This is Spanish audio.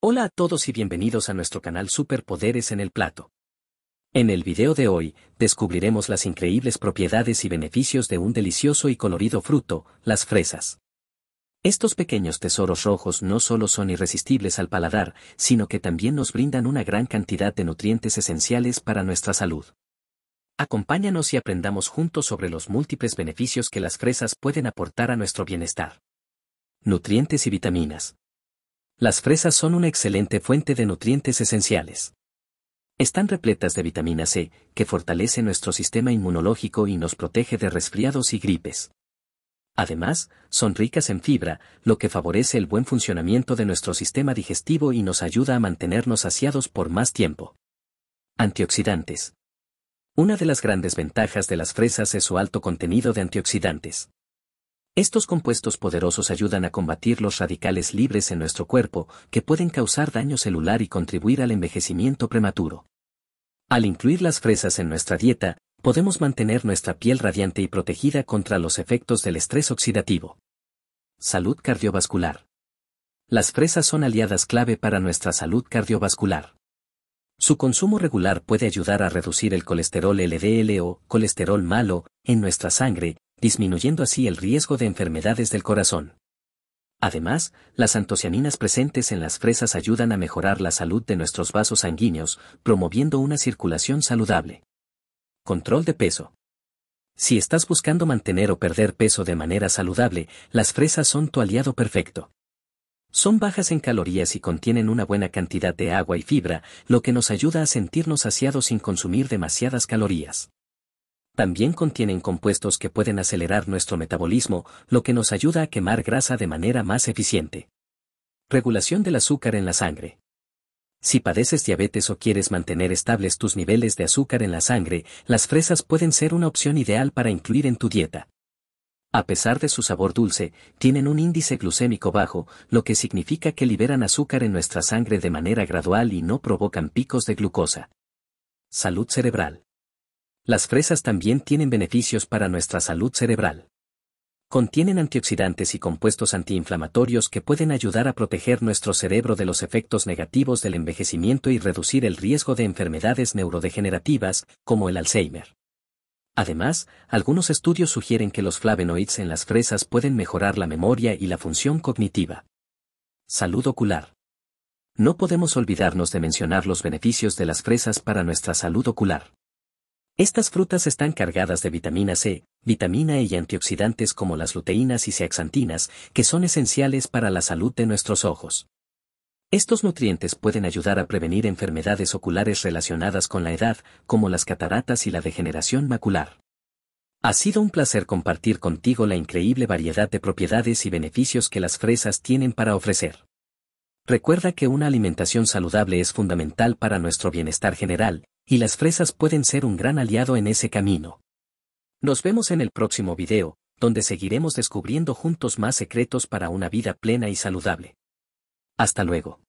Hola a todos y bienvenidos a nuestro canal Superpoderes en el Plato. En el video de hoy, descubriremos las increíbles propiedades y beneficios de un delicioso y colorido fruto, las fresas. Estos pequeños tesoros rojos no solo son irresistibles al paladar, sino que también nos brindan una gran cantidad de nutrientes esenciales para nuestra salud. Acompáñanos y aprendamos juntos sobre los múltiples beneficios que las fresas pueden aportar a nuestro bienestar. Nutrientes y vitaminas. Las fresas son una excelente fuente de nutrientes esenciales. Están repletas de vitamina C, que fortalece nuestro sistema inmunológico y nos protege de resfriados y gripes. Además, son ricas en fibra, lo que favorece el buen funcionamiento de nuestro sistema digestivo y nos ayuda a mantenernos saciados por más tiempo. Antioxidantes. Una de las grandes ventajas de las fresas es su alto contenido de antioxidantes. Estos compuestos poderosos ayudan a combatir los radicales libres en nuestro cuerpo, que pueden causar daño celular y contribuir al envejecimiento prematuro. Al incluir las fresas en nuestra dieta, podemos mantener nuestra piel radiante y protegida contra los efectos del estrés oxidativo. Salud cardiovascular. Las fresas son aliadas clave para nuestra salud cardiovascular. Su consumo regular puede ayudar a reducir el colesterol LDL o colesterol malo en nuestra sangre disminuyendo así el riesgo de enfermedades del corazón. Además, las antocianinas presentes en las fresas ayudan a mejorar la salud de nuestros vasos sanguíneos, promoviendo una circulación saludable. Control de peso. Si estás buscando mantener o perder peso de manera saludable, las fresas son tu aliado perfecto. Son bajas en calorías y contienen una buena cantidad de agua y fibra, lo que nos ayuda a sentirnos saciados sin consumir demasiadas calorías también contienen compuestos que pueden acelerar nuestro metabolismo, lo que nos ayuda a quemar grasa de manera más eficiente. Regulación del azúcar en la sangre. Si padeces diabetes o quieres mantener estables tus niveles de azúcar en la sangre, las fresas pueden ser una opción ideal para incluir en tu dieta. A pesar de su sabor dulce, tienen un índice glucémico bajo, lo que significa que liberan azúcar en nuestra sangre de manera gradual y no provocan picos de glucosa. Salud cerebral. Las fresas también tienen beneficios para nuestra salud cerebral. Contienen antioxidantes y compuestos antiinflamatorios que pueden ayudar a proteger nuestro cerebro de los efectos negativos del envejecimiento y reducir el riesgo de enfermedades neurodegenerativas, como el Alzheimer. Además, algunos estudios sugieren que los flavonoides en las fresas pueden mejorar la memoria y la función cognitiva. Salud ocular. No podemos olvidarnos de mencionar los beneficios de las fresas para nuestra salud ocular. Estas frutas están cargadas de vitamina C, vitamina E y antioxidantes como las luteínas y zeaxantinas, que son esenciales para la salud de nuestros ojos. Estos nutrientes pueden ayudar a prevenir enfermedades oculares relacionadas con la edad, como las cataratas y la degeneración macular. Ha sido un placer compartir contigo la increíble variedad de propiedades y beneficios que las fresas tienen para ofrecer. Recuerda que una alimentación saludable es fundamental para nuestro bienestar general, y las fresas pueden ser un gran aliado en ese camino. Nos vemos en el próximo video, donde seguiremos descubriendo juntos más secretos para una vida plena y saludable. Hasta luego.